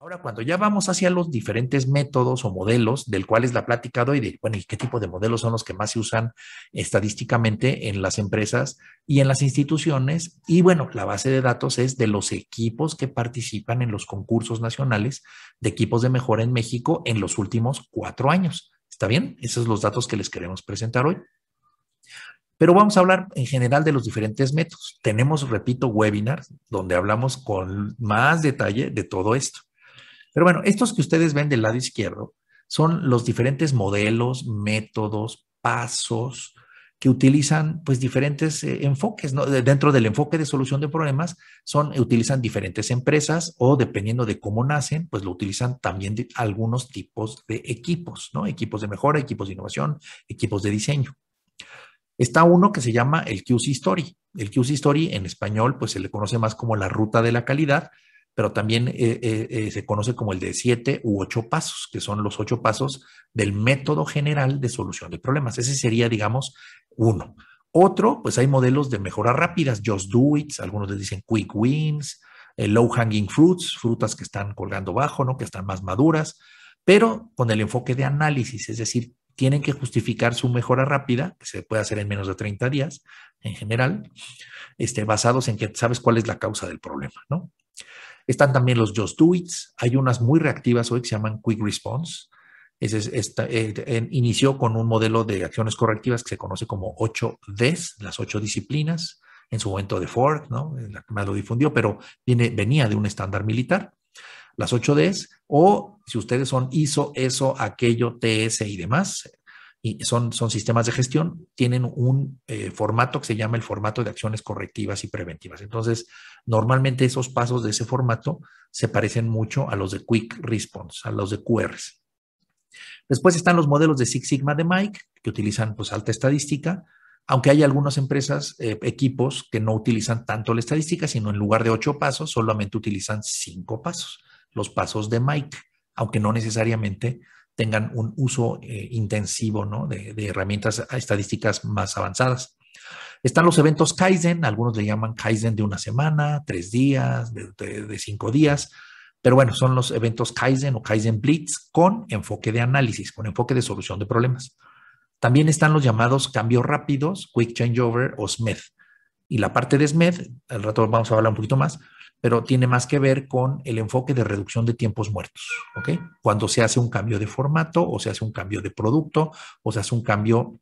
Ahora, cuando ya vamos hacia los diferentes métodos o modelos del cual es la plática de hoy, de, bueno, ¿y qué tipo de modelos son los que más se usan estadísticamente en las empresas y en las instituciones? Y bueno, la base de datos es de los equipos que participan en los concursos nacionales de equipos de mejora en México en los últimos cuatro años. ¿Está bien? Esos son los datos que les queremos presentar hoy. Pero vamos a hablar en general de los diferentes métodos. Tenemos, repito, webinars donde hablamos con más detalle de todo esto. Pero bueno, estos que ustedes ven del lado izquierdo son los diferentes modelos, métodos, pasos que utilizan pues diferentes eh, enfoques, dentro del enfoque de solución de problemas son eh, utilizan diferentes empresas o dependiendo de cómo nacen, pues lo utilizan también algunos tipos de equipos, ¿no? Equipos de mejora, equipos de innovación, equipos de diseño. Está uno que se llama el QC Story. El QC Story en español pues se le conoce más como la ruta de la calidad, pero también eh, eh, eh, se conoce como el de siete u ocho pasos, que son los ocho pasos del método general de solución de problemas. Ese sería, digamos, uno. Otro, pues hay modelos de mejora rápidas, just do it, algunos les dicen quick wins, low hanging fruits, frutas que están colgando bajo, ¿no? que están más maduras, pero con el enfoque de análisis, es decir, tienen que justificar su mejora rápida, que se puede hacer en menos de 30 días en general, este, basados en que sabes cuál es la causa del problema, ¿no? Están también los Just Do Hay unas muy reactivas hoy que se llaman Quick Response. Es, eh, inició con un modelo de acciones correctivas que se conoce como 8Ds, las ocho disciplinas, en su momento de Ford, ¿no? la que más lo difundió, pero viene, venía de un estándar militar. Las 8Ds, o si ustedes son ISO, ESO, aquello, TS y demás, y son, son sistemas de gestión, tienen un eh, formato que se llama el formato de acciones correctivas y preventivas. Entonces, normalmente esos pasos de ese formato se parecen mucho a los de Quick Response, a los de QRs. Después están los modelos de Six Sigma de Mike, que utilizan pues alta estadística, aunque hay algunas empresas, eh, equipos que no utilizan tanto la estadística, sino en lugar de ocho pasos, solamente utilizan cinco pasos, los pasos de Mike, aunque no necesariamente tengan un uso eh, intensivo ¿no? de, herramientas estadísticas más avanzadas. Están los eventos Kaizen, algunos le llaman Kaizen de una semana, tres días, de, cinco días, pero bueno, son los eventos Kaizen o Kaizen Blitz con enfoque de análisis, con enfoque de solución de problemas. También están los llamados cambios rápidos, Quick Changeover o SMED. Y la parte de SMED, al rato vamos a hablar un poquito más, pero tiene más que ver con el enfoque de reducción de tiempos muertos, ¿ok? Cuando se hace un cambio de formato o se hace un cambio de producto o se hace un cambio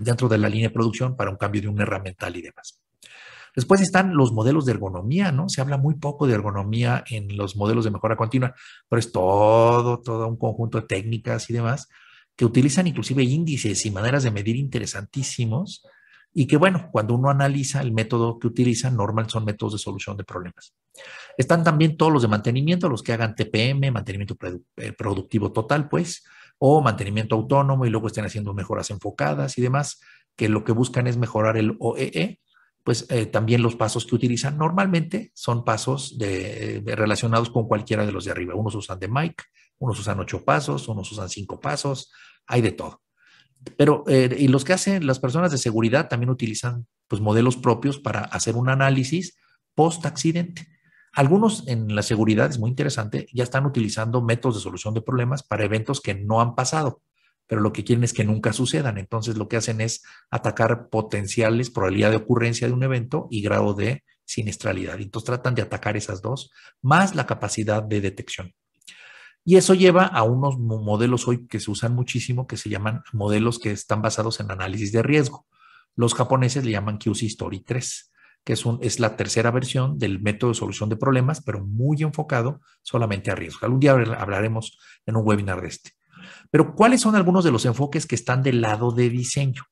dentro de la línea de producción para un cambio de un herramienta y demás. Después están los modelos de ergonomía, ¿no? Se habla muy poco de ergonomía en los modelos de mejora continua, pero es todo, todo un conjunto de técnicas y demás que utilizan inclusive índices y maneras de medir interesantísimos y que bueno, cuando uno analiza el método que utilizan, normal son métodos de solución de problemas. Están también todos los de mantenimiento, los que hagan TPM, mantenimiento eh, productivo total, pues, o mantenimiento autónomo y luego estén haciendo mejoras enfocadas y demás, que lo que buscan es mejorar el OEE, e, pues eh, también los pasos que utilizan normalmente son pasos relacionados con cualquiera de los de arriba. Unos usan de Mike, unos usan ocho pasos, unos usan cinco pasos, hay de todo. Pero, eh, y los que hacen las personas de seguridad también utilizan pues, modelos propios para hacer un análisis post-accidente. Algunos en la seguridad, es muy interesante, ya están utilizando métodos de solución de problemas para eventos que no han pasado, pero lo que quieren es que nunca sucedan. Entonces lo que hacen es atacar potenciales, probabilidad de ocurrencia de un evento y grado de siniestralidad. Entonces tratan de atacar esas dos, más la capacidad de detección. Y eso lleva a unos modelos hoy que se usan muchísimo, que se llaman modelos que están basados en análisis de riesgo. Los japoneses le llaman QC Story 3, que es, es la tercera versión del método de solución de problemas, pero muy enfocado solamente a riesgo. Algún día hablaremos en un webinar de este. Pero ¿cuáles son algunos de los enfoques que están del lado de diseño?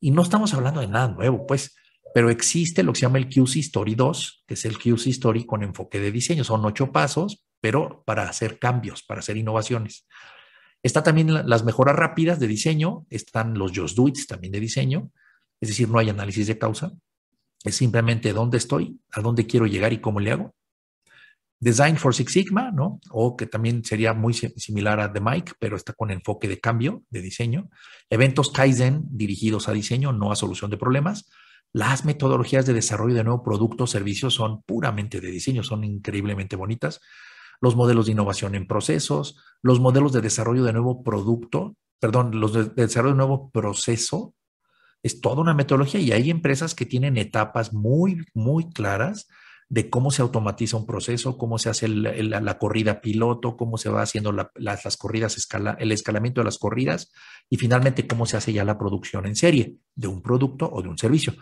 Y no estamos hablando de nada nuevo, pues, pero existe lo que se llama el QC Story 2, que es el QC Story con enfoque de diseño. Son ocho pasos pero para hacer cambios, para hacer innovaciones. Está también las mejoras rápidas de diseño, están los just do también de diseño, es decir, no hay análisis de causa, es simplemente dónde estoy, a dónde quiero llegar y cómo le hago. Design for Six Sigma, ¿no? O que también sería muy similar a The Mike, pero está con enfoque de cambio, de diseño. Eventos Kaizen dirigidos a diseño, no a solución de problemas. Las metodologías de desarrollo de nuevos productos, servicios son puramente de diseño, son increíblemente bonitas los modelos de innovación en procesos, los modelos de desarrollo de nuevo producto, perdón, los de, desarrollo de nuevo proceso. Es toda una metodología y hay empresas que tienen etapas muy, muy claras de cómo se automatiza un proceso, cómo se hace la, corrida piloto, cómo se va haciendo las corridas, escala, el escalamiento de las corridas y finalmente cómo se hace ya la producción en serie de un producto o de un servicio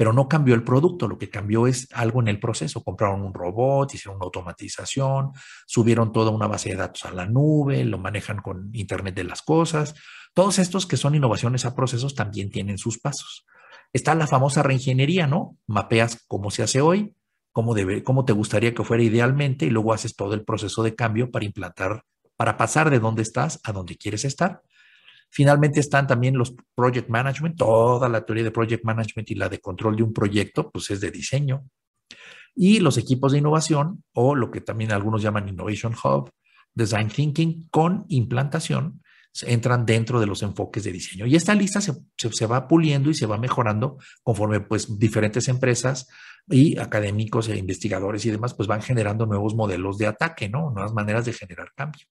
pero no cambió el producto, lo que cambió es algo en el proceso. Compraron un robot, hicieron una automatización, subieron toda una base de datos a la nube, lo manejan con Internet de las Cosas. Todos estos que son innovaciones a procesos también tienen sus pasos. Está la famosa reingeniería, ¿no? Mapeas cómo se hace hoy, cómo, debe, cómo te gustaría que fuera idealmente y luego haces todo el proceso de cambio para implantar, para pasar de donde estás a donde quieres estar. Finalmente están también los project management, toda la teoría de project management y la de control de un proyecto, pues es de diseño. Y los equipos de innovación, o lo que también algunos llaman Innovation Hub, Design Thinking con implantación, entran dentro de los enfoques de diseño. Y esta lista se, va puliendo y se va mejorando conforme pues diferentes empresas y académicos e investigadores y demás pues van generando nuevos modelos de ataque, ¿no? Nuevas maneras de generar cambio.